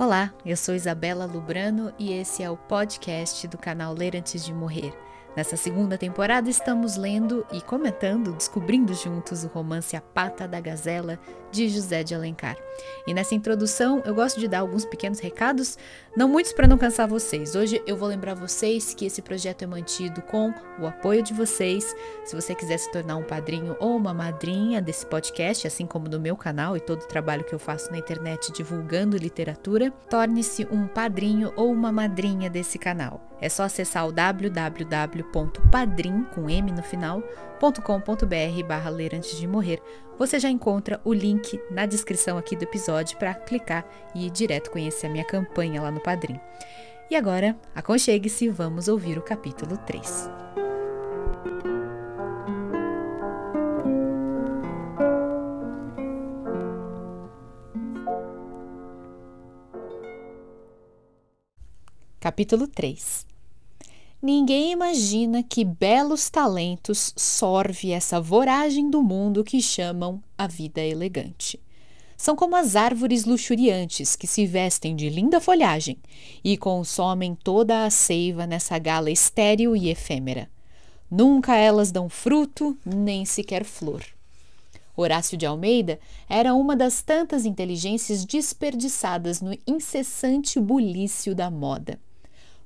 Olá, eu sou Isabela Lubrano e esse é o podcast do canal Ler Antes de Morrer. Nessa segunda temporada estamos lendo e comentando, descobrindo juntos o romance A Pata da Gazela de José de Alencar. E nessa introdução eu gosto de dar alguns pequenos recados, não muitos para não cansar vocês. Hoje eu vou lembrar vocês que esse projeto é mantido com o apoio de vocês. Se você quiser se tornar um padrinho ou uma madrinha desse podcast, assim como do meu canal e todo o trabalho que eu faço na internet divulgando literatura, torne-se um padrinho ou uma madrinha desse canal. É só acessar o www.padrim, com M no final, .com.br barra ler antes de morrer. Você já encontra o link na descrição aqui do episódio para clicar e ir direto conhecer a minha campanha lá no Padrim. E agora, aconchegue-se e vamos ouvir o capítulo 3. Capítulo 3 Ninguém imagina que belos talentos sorve essa voragem do mundo que chamam a vida elegante. São como as árvores luxuriantes que se vestem de linda folhagem e consomem toda a seiva nessa gala estéril e efêmera. Nunca elas dão fruto, nem sequer flor. Horácio de Almeida era uma das tantas inteligências desperdiçadas no incessante bulício da moda.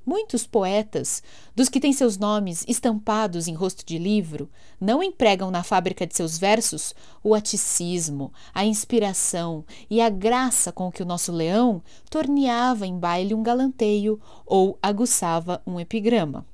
Muitos poetas, dos que têm seus nomes estampados em rosto de livro, não empregam na fábrica de seus versos o aticismo, a inspiração e a graça com que o nosso leão torneava em baile um galanteio ou aguçava um epigrama.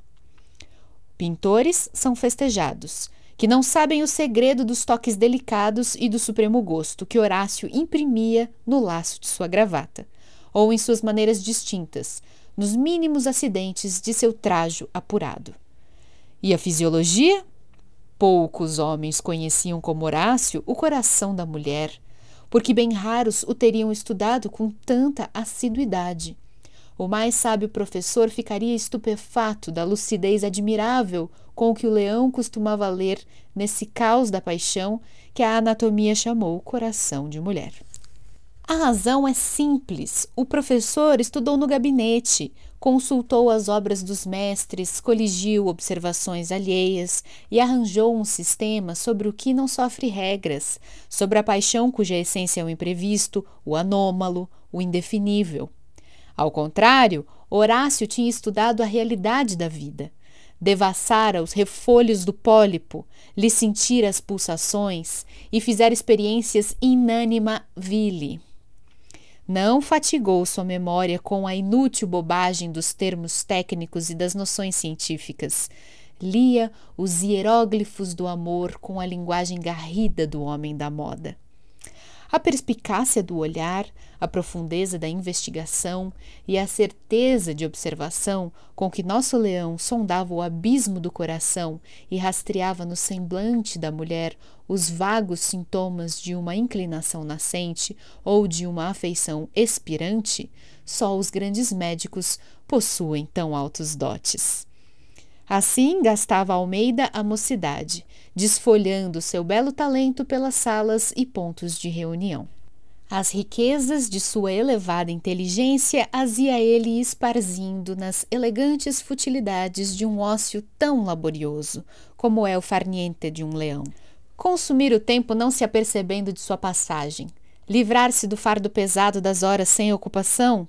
Pintores são festejados, que não sabem o segredo dos toques delicados e do supremo gosto que Horácio imprimia no laço de sua gravata, ou em suas maneiras distintas nos mínimos acidentes de seu trajo apurado. E a fisiologia? Poucos homens conheciam como Horácio o coração da mulher, porque bem raros o teriam estudado com tanta assiduidade. O mais sábio professor ficaria estupefato da lucidez admirável com que o leão costumava ler nesse caos da paixão que a anatomia chamou coração de mulher. A razão é simples. O professor estudou no gabinete, consultou as obras dos mestres, coligiu observações alheias e arranjou um sistema sobre o que não sofre regras, sobre a paixão cuja essência é o imprevisto, o anômalo, o indefinível. Ao contrário, Horácio tinha estudado a realidade da vida. Devassara os refolhos do pólipo, lhe sentira as pulsações e fizera experiências inânima vile não fatigou sua memória com a inútil bobagem dos termos técnicos e das noções científicas. Lia os hieróglifos do amor com a linguagem garrida do homem da moda. A perspicácia do olhar, a profundeza da investigação e a certeza de observação com que nosso leão sondava o abismo do coração e rastreava no semblante da mulher os vagos sintomas de uma inclinação nascente ou de uma afeição expirante, só os grandes médicos possuem tão altos dotes. Assim gastava Almeida a mocidade, desfolhando seu belo talento pelas salas e pontos de reunião. As riquezas de sua elevada inteligência azia ele esparzindo nas elegantes futilidades de um ócio tão laborioso, como é o farniente de um leão. Consumir o tempo não se apercebendo de sua passagem, livrar-se do fardo pesado das horas sem ocupação.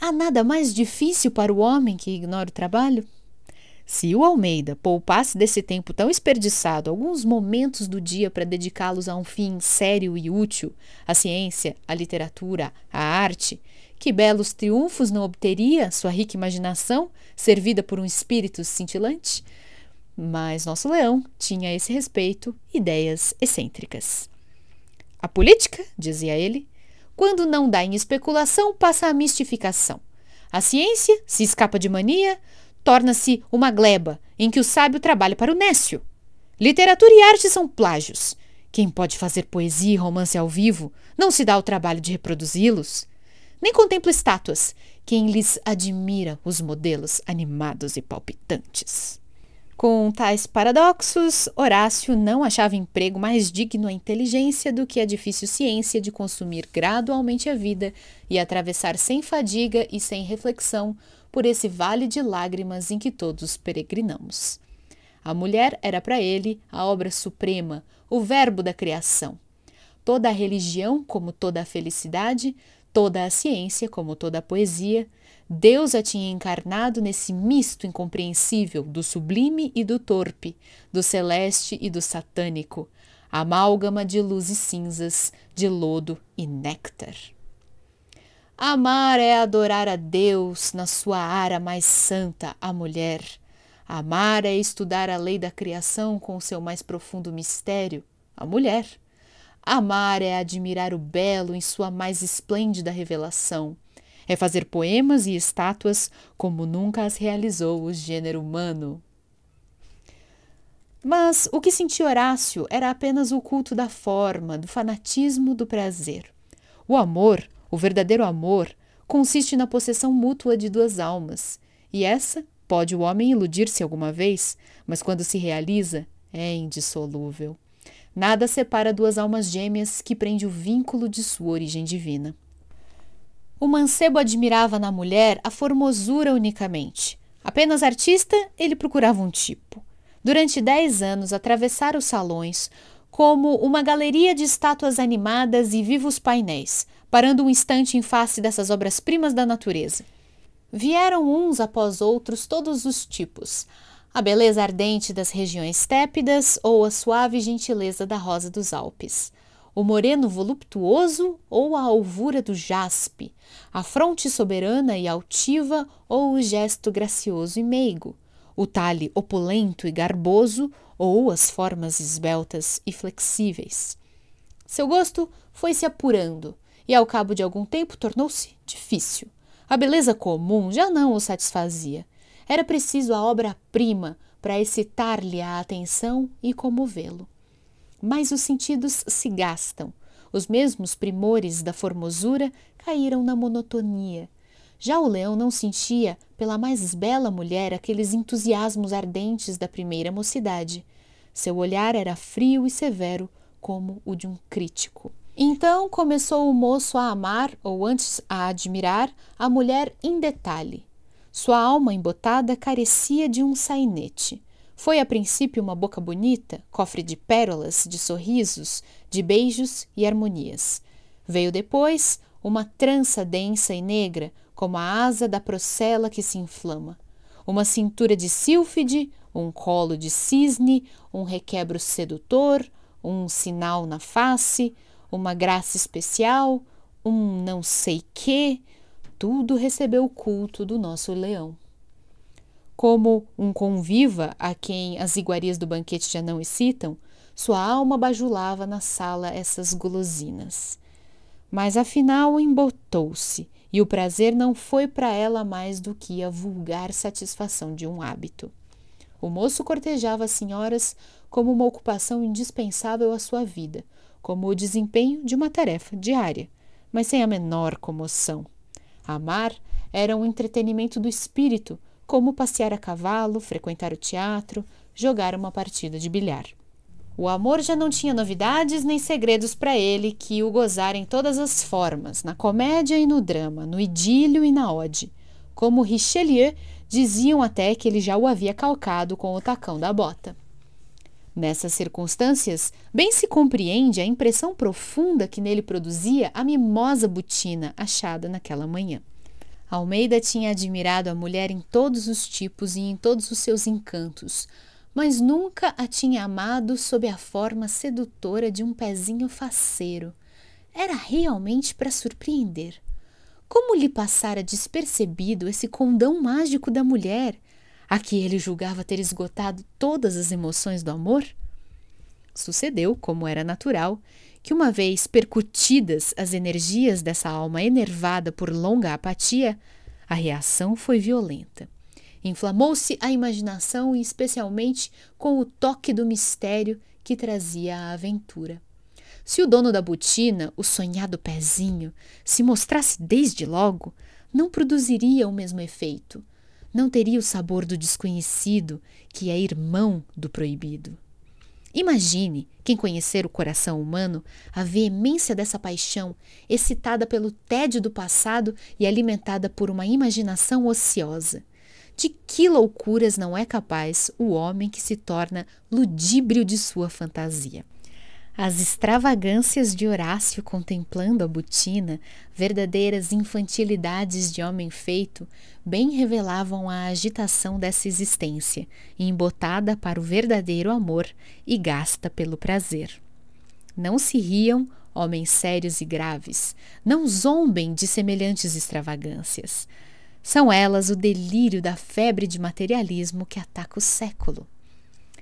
Há nada mais difícil para o homem que ignora o trabalho? Se o Almeida poupasse desse tempo tão desperdiçado alguns momentos do dia para dedicá-los a um fim sério e útil, a ciência, a literatura, a arte, que belos triunfos não obteria sua rica imaginação, servida por um espírito cintilante? Mas nosso leão tinha a esse respeito ideias excêntricas. A política, dizia ele, quando não dá em especulação, passa à mistificação. A ciência se escapa de mania, torna-se uma gleba em que o sábio trabalha para o nécio. Literatura e arte são plágios. Quem pode fazer poesia e romance ao vivo não se dá o trabalho de reproduzi-los. Nem contempla estátuas. Quem lhes admira os modelos animados e palpitantes. Com tais paradoxos, Horácio não achava emprego mais digno à inteligência do que a difícil ciência de consumir gradualmente a vida e atravessar sem fadiga e sem reflexão por esse vale de lágrimas em que todos peregrinamos. A mulher era para ele a obra suprema, o verbo da criação. Toda a religião, como toda a felicidade, toda a ciência, como toda a poesia, Deus a tinha encarnado nesse misto incompreensível do sublime e do torpe, do celeste e do satânico, amálgama de luz e cinzas, de lodo e néctar. Amar é adorar a Deus na sua ara mais santa, a mulher. Amar é estudar a lei da criação com o seu mais profundo mistério, a mulher. Amar é admirar o belo em sua mais esplêndida revelação. É fazer poemas e estátuas como nunca as realizou o gênero humano. Mas o que sentia Horácio era apenas o culto da forma, do fanatismo do prazer. O amor, o verdadeiro amor, consiste na possessão mútua de duas almas. E essa pode o homem iludir-se alguma vez, mas quando se realiza, é indissolúvel. Nada separa duas almas gêmeas que prende o vínculo de sua origem divina. O mancebo admirava na mulher a formosura unicamente. Apenas artista, ele procurava um tipo. Durante dez anos, atravessara os salões como uma galeria de estátuas animadas e vivos painéis, parando um instante em face dessas obras-primas da natureza. Vieram uns após outros todos os tipos. A beleza ardente das regiões tépidas ou a suave gentileza da rosa dos Alpes o moreno voluptuoso ou a alvura do jaspe, a fronte soberana e altiva ou o gesto gracioso e meigo, o talhe opulento e garboso ou as formas esbeltas e flexíveis. Seu gosto foi se apurando e, ao cabo de algum tempo, tornou-se difícil. A beleza comum já não o satisfazia. Era preciso a obra-prima para excitar-lhe a atenção e comovê-lo. Mas os sentidos se gastam. Os mesmos primores da formosura caíram na monotonia. Já o leão não sentia pela mais bela mulher aqueles entusiasmos ardentes da primeira mocidade. Seu olhar era frio e severo, como o de um crítico. Então começou o moço a amar, ou antes a admirar, a mulher em detalhe. Sua alma embotada carecia de um sainete. Foi a princípio uma boca bonita, cofre de pérolas, de sorrisos, de beijos e harmonias. Veio depois uma trança densa e negra, como a asa da procela que se inflama, uma cintura de sílfide, um colo de cisne, um requebro sedutor, um sinal na face, uma graça especial, um não sei que, tudo recebeu o culto do nosso leão. Como um conviva a quem as iguarias do banquete já não excitam, sua alma bajulava na sala essas golosinas. Mas afinal embotou-se, e o prazer não foi para ela mais do que a vulgar satisfação de um hábito. O moço cortejava as senhoras como uma ocupação indispensável à sua vida, como o desempenho de uma tarefa diária, mas sem a menor comoção. Amar era um entretenimento do espírito, como passear a cavalo, frequentar o teatro, jogar uma partida de bilhar. O amor já não tinha novidades nem segredos para ele que o gozar em todas as formas, na comédia e no drama, no idílio e na ode. Como Richelieu, diziam até que ele já o havia calcado com o tacão da bota. Nessas circunstâncias, bem se compreende a impressão profunda que nele produzia a mimosa botina achada naquela manhã. Almeida tinha admirado a mulher em todos os tipos e em todos os seus encantos, mas nunca a tinha amado sob a forma sedutora de um pezinho faceiro. Era realmente para surpreender. Como lhe passara despercebido esse condão mágico da mulher, a que ele julgava ter esgotado todas as emoções do amor? Sucedeu, como era natural, que, uma vez percutidas as energias dessa alma enervada por longa apatia, a reação foi violenta. Inflamou-se a imaginação, e especialmente com o toque do mistério que trazia a aventura. Se o dono da botina, o sonhado pezinho, se mostrasse desde logo, não produziria o mesmo efeito. Não teria o sabor do desconhecido, que é irmão do proibido. Imagine quem conhecer o coração humano, a veemência dessa paixão, excitada pelo tédio do passado e alimentada por uma imaginação ociosa. De que loucuras não é capaz o homem que se torna ludíbrio de sua fantasia? As extravagâncias de Horácio contemplando a botina, verdadeiras infantilidades de homem feito, bem revelavam a agitação dessa existência, embotada para o verdadeiro amor e gasta pelo prazer. Não se riam, homens sérios e graves, não zombem de semelhantes extravagâncias. São elas o delírio da febre de materialismo que ataca o século.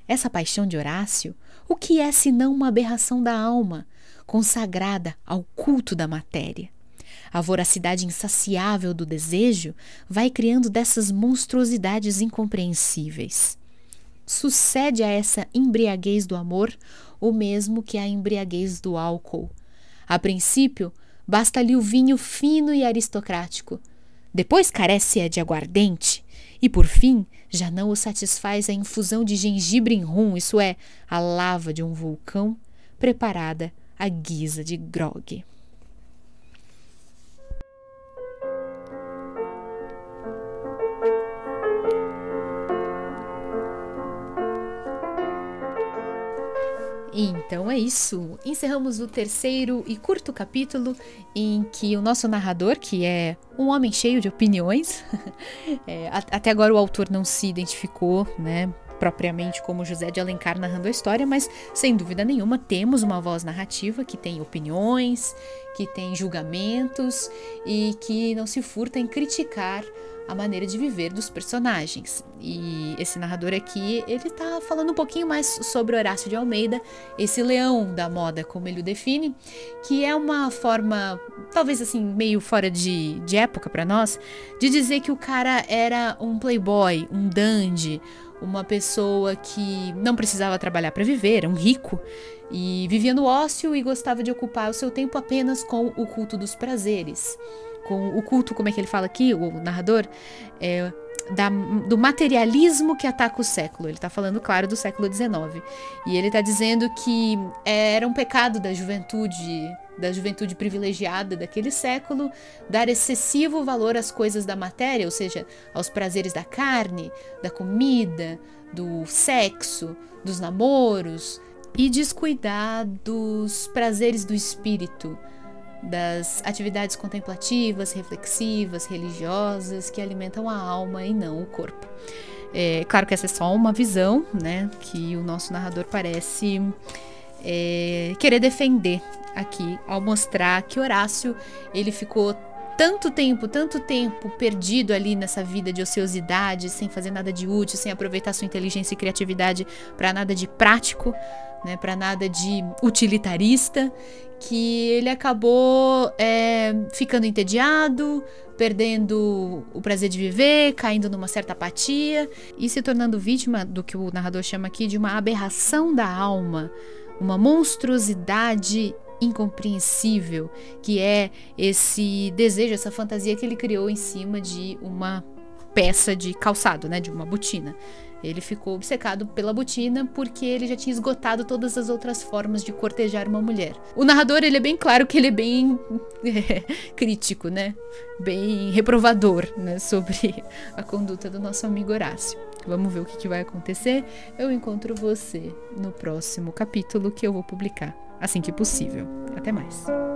Essa paixão de Horácio, o que é senão uma aberração da alma, consagrada ao culto da matéria? A voracidade insaciável do desejo vai criando dessas monstruosidades incompreensíveis. Sucede a essa embriaguez do amor o mesmo que a embriaguez do álcool. A princípio, basta-lhe o vinho fino e aristocrático. Depois carece-a de aguardente. E, por fim, já não o satisfaz a infusão de gengibre em rum, isso é, a lava de um vulcão preparada à guisa de grogue. Então é isso. Encerramos o terceiro e curto capítulo em que o nosso narrador, que é um homem cheio de opiniões, é, até agora o autor não se identificou, né? propriamente como José de Alencar narrando a história, mas sem dúvida nenhuma temos uma voz narrativa que tem opiniões, que tem julgamentos e que não se furta em criticar a maneira de viver dos personagens. E esse narrador aqui, ele tá falando um pouquinho mais sobre Horácio de Almeida, esse leão da moda, como ele o define, que é uma forma, talvez assim, meio fora de, de época para nós, de dizer que o cara era um playboy, um dandy, uma pessoa que não precisava trabalhar para viver, era um rico, e vivia no ócio e gostava de ocupar o seu tempo apenas com o culto dos prazeres com o culto, como é que ele fala aqui, o narrador, é, da, do materialismo que ataca o século. Ele está falando, claro, do século XIX. E ele está dizendo que é, era um pecado da juventude, da juventude privilegiada daquele século, dar excessivo valor às coisas da matéria, ou seja, aos prazeres da carne, da comida, do sexo, dos namoros, e descuidar dos prazeres do espírito das atividades contemplativas, reflexivas, religiosas que alimentam a alma e não o corpo. É, claro que essa é só uma visão, né, que o nosso narrador parece é, querer defender aqui ao mostrar que Horácio ele ficou tanto tempo, tanto tempo perdido ali nessa vida de ociosidade, sem fazer nada de útil, sem aproveitar sua inteligência e criatividade para nada de prático, né, para nada de utilitarista, que ele acabou é, ficando entediado, perdendo o prazer de viver, caindo numa certa apatia e se tornando vítima do que o narrador chama aqui de uma aberração da alma, uma monstruosidade incompreensível que é esse desejo, essa fantasia que ele criou em cima de uma peça de calçado, né, de uma botina. Ele ficou obcecado pela botina porque ele já tinha esgotado todas as outras formas de cortejar uma mulher. O narrador, ele é bem claro que ele é bem é, crítico, né? Bem reprovador, né? Sobre a conduta do nosso amigo Horácio. Vamos ver o que, que vai acontecer. Eu encontro você no próximo capítulo que eu vou publicar assim que possível. Até mais.